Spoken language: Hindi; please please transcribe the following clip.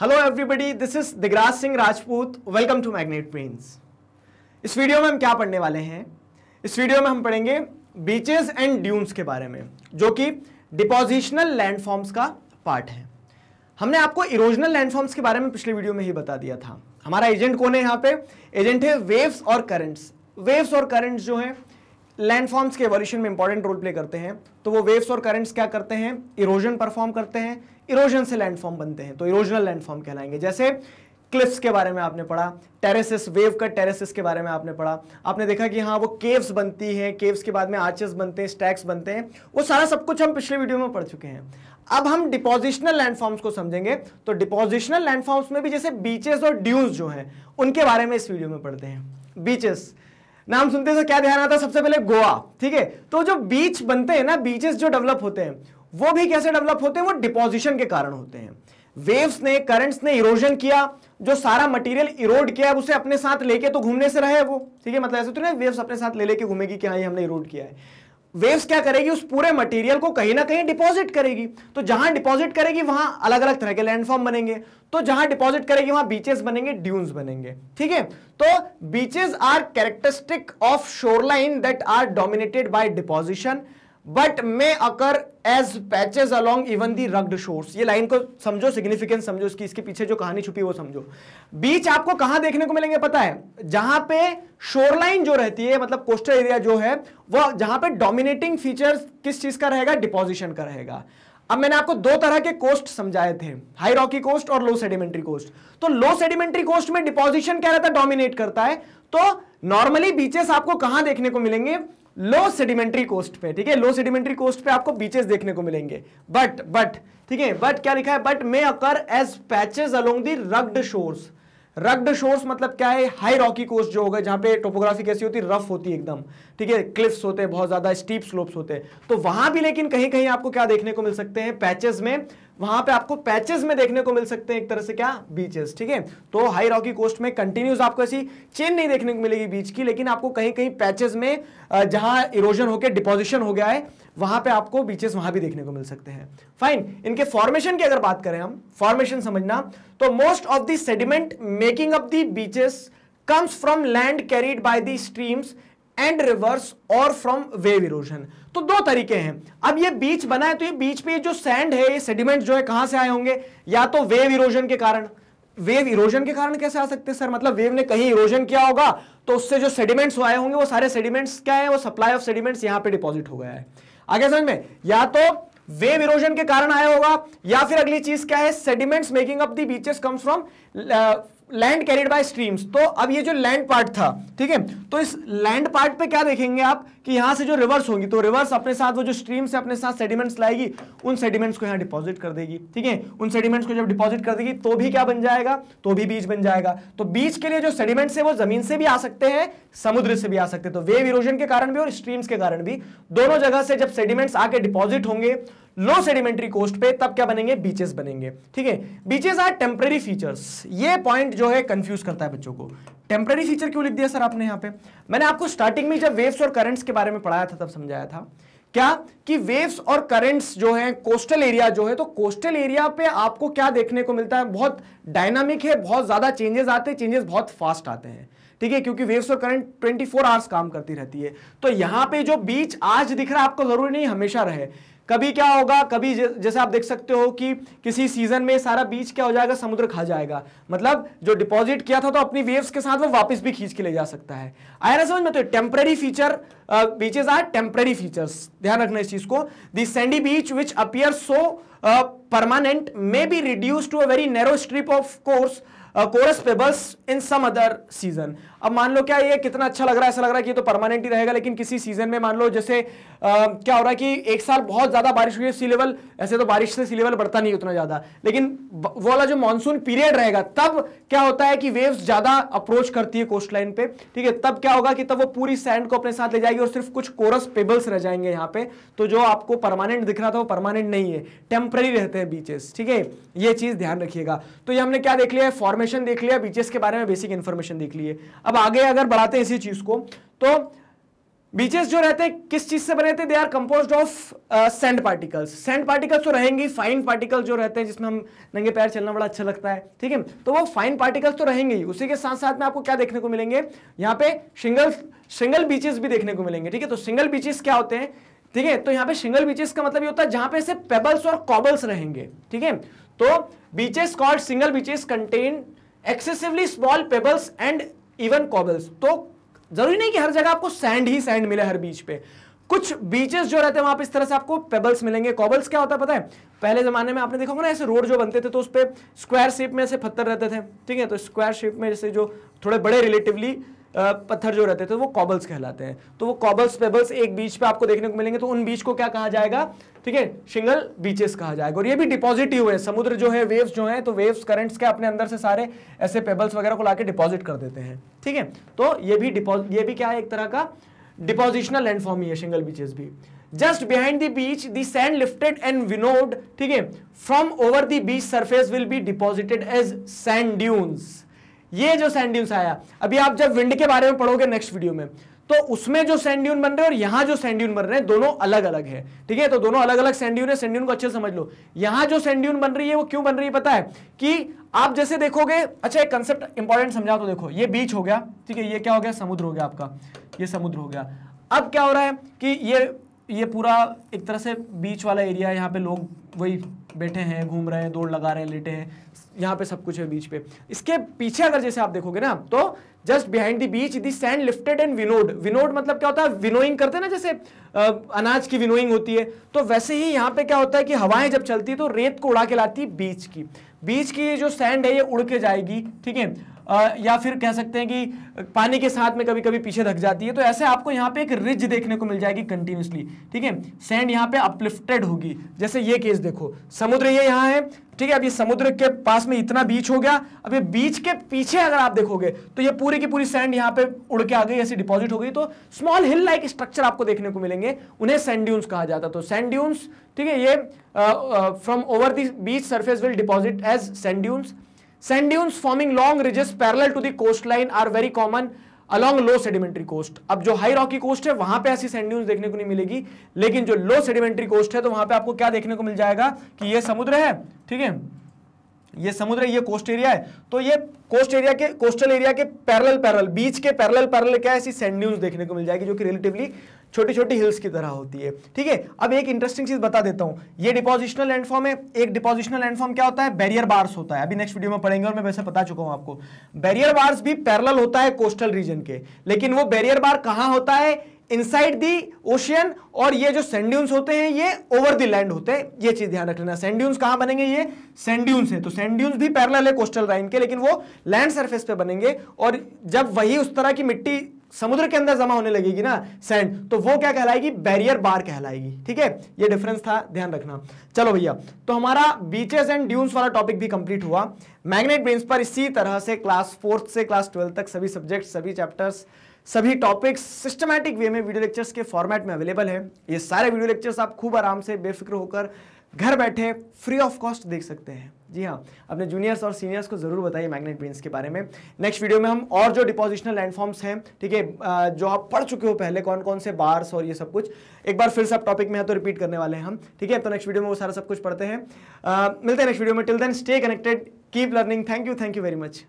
hello everybody this is Digraj Singh Rajput welcome to Magnet Brains इस वीडियो में हम क्या पढ़ने वाले हैं इस वीडियो में हम पढ़ेंगे बीचेस एंड ड्यून्स के बारे में जो कि डिपोजिशनल लैंडफॉर्म्स का पार्ट है हमने आपको इरोजनल लैंडफॉर्म्स के बारे में पिछले वीडियो में ही बता दिया था हमारा एजेंट कौन है यहाँ पे एजेंट है वेव्स और करंट्स वेव्स और करंट्स जो है लैंडफॉर्म्स के एवोल्यूशन में इंपॉर्टेंट रोल प्ले करते हैं तो वो वेव्स और करंट्स क्या करते हैं इरोजन परफॉर्म करते हैं इरोजन से लैंडफॉर्म बनते हैं तो इरोजनल लैंडफॉर्म कहलाएंगे जैसे क्लिफ्स के बारे में आपने पढ़ा टेरेसिस वेव का टेरेसिस के बारे में आपने पढ़ा आपने देखा कि हाँ वो केव्स बनती हैं केव्स के बाद में आर्चेस बनते हैं स्टैक्स बनते हैं वो सारा सब कुछ हम पिछले वीडियो में पढ़ चुके हैं अब हम डिपोजिशनल लैंडफॉर्म्स को समझेंगे तो डिपोजिशनल लैंडफॉर्म्स में भी जैसे बीचेस और ड्यूज जो हैं उनके बारे में इस वीडियो में पढ़ते हैं बीचेस नाम सुनते से क्या ध्यान आता है सबसे पहले गोवा ठीक है तो जो बीच बनते हैं ना बीचेस जो डेवलप होते हैं वो भी कैसे डेवलप होते हैं वो डिपोजिशन के कारण होते हैं वेव्स ने करंट्स ने इरोजन किया जो सारा मटेरियल इरोड किया है उसे अपने साथ लेके तो घूमने से रहे वो ठीक है मतलब ऐसे तो नहीं वेव्स अपने साथ ले लेके घूमेगी कि हाँ ये हमने इरोड किया है वेव्स क्या करेगी उस पूरे मटेरियल को कहीं ना कहीं डिपॉजिट करेगी तो जहां डिपॉजिट करेगी वहां अलग अलग तरह के लैंडफॉर्म बनेंगे तो जहां डिपॉजिट करेगी वहां बीचेस बनेंगे ड्यून्स बनेंगे ठीक है तो beaches are characteristic of shoreline that are dominated by deposition but may occur as patches along even the rugged shores ये लाइन को समझो सिग्निफिकेंस समझो इसकी इसके पीछे जो कहानी छुपी वो समझो बीच आपको कहां देखने को मिलेंगे पता है जहां पे शोरलाइन जो रहती है मतलब कोस्टल एरिया जो है वह जहां पे डोमिनेटिंग फीचर्स किस चीज का रहेगा डिपोजिशन का रहेगा अब मैंने आपको दो तरह के कोस्ट समझाए थे हाई रॉकी कोस्ट और लो सेडिमेंट्री कोस्ट तो लो सेडिमेंट्री कोस्ट में डिपोजिशन क्या रहता है डोमिनेट करता है तो नॉर्मली बीचेस आपको कहां देखने को मिलेंगे लो सेडिमेंट्री कोस्ट पे ठीक है लो सेडिमेंट्री कोस्ट पे आपको बीचेस देखने को मिलेंगे बट बट ठीक है बट क्या लिखा है but may occur as patches along the rugged shores rugged shores मतलब क्या है हाई रॉकी कोस्ट जो होगा जहां पे टोपोग्राफी कैसी होती है रफ होती है एकदम ठीक है क्लिफ्स होते हैं बहुत ज़्यादा स्टीप स्लोप्स होते हैं तो वहां भी लेकिन कहीं कहीं आपको क्या देखने को मिल सकते हैं पैचेस में वहां पे आपको पैचेस में देखने को मिल सकते हैं एक तरह से क्या बीचेस ठीक है तो हाई रॉकी कोस्ट में कंटिन्यूस आपको ऐसी चेन नहीं देखने को मिलेगी बीच की लेकिन आपको कहीं कहीं पैचेस में जहां इरोजन होकर डिपोजिशन हो गया है वहां पे आपको बीचेस वहां भी देखने को मिल सकते हैं फाइन इनके फॉर्मेशन की अगर बात करें हम फॉर्मेशन समझना तो most of the sediment making up the beaches comes from land carried by the streams and rivers और फ्रॉम वेव इरोजन तो दो तरीके हैं अब ये बीच बना है तो ये बीच पे जो सैंड है ये सेडिमेंट जो है कहां से आए होंगे या तो वेव इरोजन के कारण वेव इरोजन के कारण कैसे आ सकते हैं सर मतलब वेव ने कहीं इरोजन किया होगा तो उससे जो सेडिमेंट्स आए होंगे वो सारे सेडिमेंट्स क्या है वो सप्लाई ऑफ सेडिमेंट्स यहां पे डिपॉजिट हो गया है आगे समझ में या तो वेव इरोजन के कारण आया होगा या फिर अगली चीज क्या है sediments making up the beaches comes from land carried by streams तो अब ये जो लैंड पार्ट था ठीक है तो इस लैंड पार्ट पे क्या देखेंगे आप कि यहां से जो रिवर्स होंगी तो रिवर्स अपने साथ वो जो स्ट्रीम्स से अपने साथ सेडिमेंट्स लाएगी उन सेडिमेंट्स को यहां डिपॉजिट कर देगी ठीक है उन सेडिमेंट्स को जब डिपॉजिट कर देगी तो भी क्या बन जाएगा तो भी बीच बन जाएगा तो बीच के लिए जो सेडिमेंट्स है वो जमीन से भी आ सकते हैं समुद्र से भी आ सकते हैं तो वेव इरोजन के कारण भी और स्ट्रीम्स के कारण भी दोनों जगह से जब सेडिमेंट्स आके डिपॉजिट होंगे लो सेडिमेंट्री कोस्ट पे तब क्या बनेंगे बीचेस बनेंगे ठीक है बीचेस आर टेम्परेरी फीचर्स ये पॉइंट जो है कंफ्यूज करता है बच्चों को टेम्परेरी फीचर क्यों लिख दिया सर आपने यहां पे मैंने आपको स्टार्टिंग में जब वेव्स और करंट्स के बारे में पढ़ाया था तब समझाया था क्या कि वेव्स और करंट्स जो है कोस्टल एरिया जो है तो कोस्टल एरिया पे आपको क्या देखने को मिलता है बहुत डायनामिक है बहुत ज़्यादा चेंजेस आते हैं चेंजेस बहुत फास्ट आते हैं ठीक है क्योंकि वेव्स और करंट 24 फोर आवर्स काम करती रहती है तो यहां पे जो बीच आज दिख रहा है आपको जरूरी नहीं हमेशा रहे कभी क्या होगा कभी जैसे आप देख सकते हो कि किसी सीजन में सारा बीच क्या हो जाएगा समुद्र खा जाएगा मतलब जो डिपॉजिट किया था तो अपनी वेव्स के साथ वो वापस भी खींच के ले जा सकता है आया ना समझ में तो temporary feature beaches are temporary features ध्यान रखना इस चीज को the sandy beach which appear so permanent may be reduce to a very narrow strip of coarse coarse pebbles in some other season अब मान लो क्या ये कितना अच्छा लग रहा है ऐसा लग रहा है कि ये तो परमानेंट ही रहेगा लेकिन किसी सीजन में मान लो जैसे आ, क्या हो रहा है कि एक साल बहुत ज्यादा बारिश हुई है सी लेवल ऐसे तो बारिश से सी लेवल बढ़ता नहीं उतना ज्यादा लेकिन वो वाला जो मानसून पीरियड रहेगा तब क्या होता है कि वेव्स ज्यादा अप्रोच करती है कोस्ट लाइन पे ठीक है तब क्या होगा कि तब वो पूरी सैंड को अपने साथ ले जाएगी और सिर्फ कुछ कोरस पेबल्स रह जाएंगे यहाँ पे तो जो आपको परमानेंट दिख रहा था वो परमानेंट नहीं है टेम्प्ररी रहते हैं बीचेस ठीक है ये चीज ध्यान रखिएगा तो ये हमने क्या देख लिया है फॉर्मेशन देख लिया बीचेस के बारे में बेसिक इन्फॉर्मेशन देख लिया अब अब आगे अगर बढ़ाते हैं इसी चीज को तो बीचेस जो रहते हैं किस चीज से बने थे they are composed of sand particles sand particles तो रहेंगे फाइन पार्टिकल्स जो रहते हैं जिसमें हम नंगे पैर चलना बड़ा अच्छा लगता है ठीक है तो वो फाइन पार्टिकल्स तो रहेंगे ही उसी के साथ साथ में आपको क्या देखने को मिलेंगे यहाँ पे सिंगल सिंगल बीचेस भी देखने को मिलेंगे ठीक है तो सिंगल बीचेस क्या होते हैं ठीक है तो यहाँ पे सिंगल बीचेस का मतलब ये होता है जहां पे ऐसे पेबल्स और कॉबल्स रहेंगे ठीक है तो beaches called shingle beaches contain excessively small pebbles and even cobbles तो जरूरी नहीं कि हर जगह आपको सैंड ही सैंड मिले हर बीच पे कुछ बीचेस जो रहते हैं वहां पर इस तरह से आपको पेबल्स मिलेंगे कॉबल्स क्या होता है पता है पहले जमाने में आपने देखा होगा ना ऐसे रोड जो बनते थे तो उस पर स्क्वायर शेप में ऐसे पत्थर रहते थे ठीक है तो स्क्वायर शेप में जैसे जो थोड़े बड़े रिलेटिवली पत्थर जो रहते थे तो वो कॉबल्स कहलाते हैं तो वो कॉबल्स पेबल्स एक बीच पे आपको देखने को मिलेंगे तो उन बीच को क्या कहा जाएगा ठीक है सिंगल बीचेस कहा जाएगा और ये भी डिपॉजिट ही हुए समुद्र जो है वेव्स जो है तो वेव्स करंट्स के अपने अंदर से सारे ऐसे पेबल्स वगैरह को लाके डिपॉजिट कर देते हैं ठीक है तो ये भी ये भी क्या है एक तरह का डिपोजिशनल लैंडफॉर्म ही है सिंगल बीचेस भी just behind the beach the sand lifted and winnowed ठीक है from over the beach surface will be deposited as sand dunes ये जो सैंड्यून्स आया अभी आप जब विंड के बारे में पढ़ोगे नेक्स्ट वीडियो में तो उसमें जो सैंड्यून बन रहे हैं और यहां जो सैंड्यून बन रहे हैं दोनों अलग अलग है ठीक है तो दोनों अलग अलग सैंड्यून है सैंड्यून को अच्छे समझ लो यहां जो सैंड्यून बन रही है वो क्यों बन रही है पता है कि आप जैसे देखोगे अच्छा एक कंसेप्ट इंपॉर्टेंट समझा तो देखो ये बीच हो गया ठीक है ये क्या हो गया समुद्र हो गया आपका ये समुद्र हो गया अब क्या हो रहा है कि ये ये पूरा एक तरह से बीच वाला एरिया है यहाँ पे लोग वही बैठे हैं घूम रहे हैं दौड़ लगा रहे हैं लेटे हैं यहाँ पे सब कुछ है बीच पे इसके पीछे अगर जैसे आप देखोगे ना तो just behind the beach the sand lifted and winnowed winnowed मतलब क्या होता है विनोइंग करते ना जैसे आ, अनाज की विनोइंग होती है तो वैसे ही यहाँ पे क्या होता है कि हवाएं जब चलती है तो रेत को उड़ा के लाती है बीच की बीच की जो सैंड है ये उड़ के जाएगी ठीक है या फिर कह सकते हैं कि पानी के साथ में कभी कभी पीछे धक जाती है तो ऐसे आपको यहाँ पे एक रिज देखने को मिल जाएगी कंटिन्यूसली ठीक है सैंड यहाँ पे अपलिफ्टेड होगी जैसे ये केस देखो समुद्र ये यहाँ है ठीक है अब ये समुद्र के पास में इतना बीच हो गया अब ये बीच के पीछे अगर आप देखोगे तो ये पूरी की पूरी सैंड यहाँ पे उड़ के आ गई ऐसी डिपॉजिट हो गई तो स्मॉल हिल लाइक स्ट्रक्चर आपको देखने को मिलेंगे उन्हें सैंड्यून्स कहा जाता तो सैंड्यून्स ठीक है ये from over the beach surface will deposit as sand dunes sand dunes forming long ridges parallel to the coast line are very common along low sedimentary coast अब जो हाई रॉकी कोस्ट है वहां पे ऐसी सैंड ड्यून्स देखने को नहीं मिलेगी लेकिन जो लो सेडिमेंट्री कोस्ट है तो वहां पे आपको क्या देखने को मिल जाएगा कि ये समुद्र है ठीक है ये समुद्र ये कोस्ट एरिया है तो ये कोस्ट एरिया के कोस्टल एरिया के पैरल पैरल बीच के पैरल पैरल क्या ऐसी सैंड ड्यून्स देखने को मिल जाएगी जो कि रिलेटिवली छोटी छोटी हिल्स की तरह होती है ठीक है अब एक इंटरेस्टिंग चीज बता देता हूं ये डिपोजिशनल लैंडफॉर्म है एक डिपोजिशनल लैंडफॉर्म क्या होता है बैरियर बार्स होता है अभी नेक्स्ट वीडियो में पढ़ेंगे और मैं वैसे बता चुका हूं आपको बैरियर बार्स भी पैरल होता है कोस्टल रीजन के लेकिन वो बैरियर बार कहां होता है इनसाइड दी ओशियन और ये जो सेंड्यून्स होते हैं ये ओवर दी लैंड होते हैं ये चीज ध्यान रखना सेंड्यून्स कहां बनेंगे ये सेंड्यून्स तो है तो सेंड्यून्स भी पैरल है कोस्टल लाइन के लेकिन वो लैंड सरफेस पे बनेंगे और जब वही उस तरह की मिट्टी समुद्र के अंदर जमा होने लगेगी ना सैंड तो वो क्या कहलाएगी बैरियर बार कहलाएगी ठीक है ये डिफरेंस था ध्यान रखना चलो भैया तो हमारा बीचेस एंड ड्यून्स वाला टॉपिक भी कंप्लीट हुआ मैग्नेट ब्रेन्स पर इसी तरह से क्लास फोर्थ से क्लास ट्वेल्थ तक सभी सब्जेक्ट सभी चैप्टर्स सभी टॉपिक्स सिस्टमैटिक वे में वीडियो लेक्चर्स के फॉर्मेट में अवेलेबल है ये सारे वीडियो लेक्चर्स आप खूब आराम से बेफिक्र होकर घर बैठे फ्री ऑफ कॉस्ट देख सकते हैं जी हाँ अपने जूनियर्स और सीनियर्स को ज़रूर बताइए मैग्नेट बीन्स के बारे में नेक्स्ट वीडियो में हम और जो डिपोजिशनल लैंडफॉर्म्स हैं ठीक है जो आप पढ़ चुके हो पहले कौन कौन से बार्स और ये सब कुछ एक बार फिर से आप टॉपिक में है तो रिपीट करने वाले हैं हम ठीक है तो नेक्स्ट वीडियो में वो सारा सब कुछ पढ़ते हैं मिलते हैं नेक्स्ट वीडियो में till then stay connected keep learning thank you thank you very much